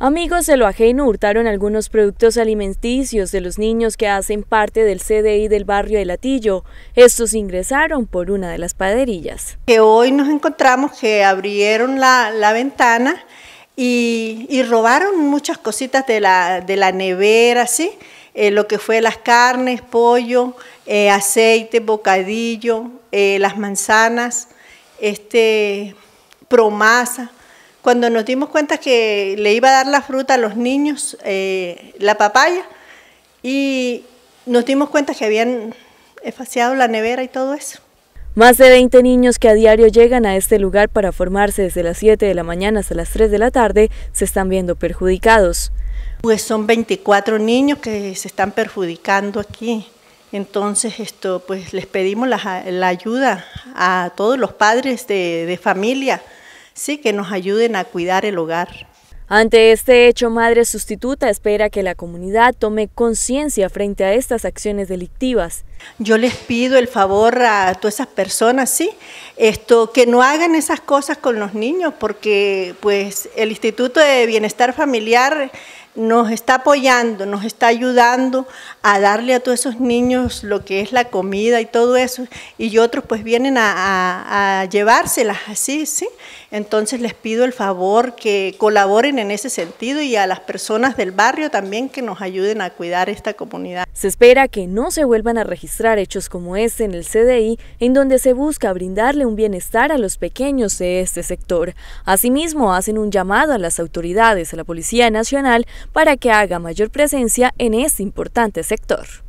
Amigos de lo ajeno hurtaron algunos productos alimenticios de los niños que hacen parte del CDI del barrio de Latillo. Estos ingresaron por una de las paderillas. Que hoy nos encontramos que abrieron la, ventana y, robaron muchas cositas de la, nevera, ¿sí? Eh, lo que fue las carnes, pollo, eh, aceite, bocadillo, eh, las manzanas, este, promasa cuando nos dimos cuenta que le iba a dar la fruta a los niños, eh, la papaya, y nos dimos cuenta que habían esfaciado la nevera y todo eso. Más de 20 niños que a diario llegan a este lugar para formarse desde las 7 de la mañana hasta las 3 de la tarde se están viendo perjudicados. Pues son 24 niños que se están perjudicando aquí. Entonces, esto, pues les pedimos la, ayuda a todos los padres de familia que nos ayuden a cuidar el hogar. Ante este hecho, Madre Sustituta espera que la comunidad tome conciencia frente a estas acciones delictivas. Yo les pido el favor a todas esas personas, sí, esto, que no hagan esas cosas con los niños, porque pues el Instituto de Bienestar Familiar nos está apoyando, nos está ayudando a darle a todos esos niños lo que es la comida y todo eso, y otros pues vienen a, llevárselas así, ¿sí? Entonces les pido el favor que colaboren en ese sentido y a las personas del barrio también que nos ayuden a cuidar esta comunidad. Se espera que no se vuelvan a registrar hechos como este en el CDI, en donde se busca brindarle un bienestar a los pequeños de este sector. Asimismo, hacen un llamado a las autoridades, a la Policía Nacional, para que haga mayor presencia en este importante sector.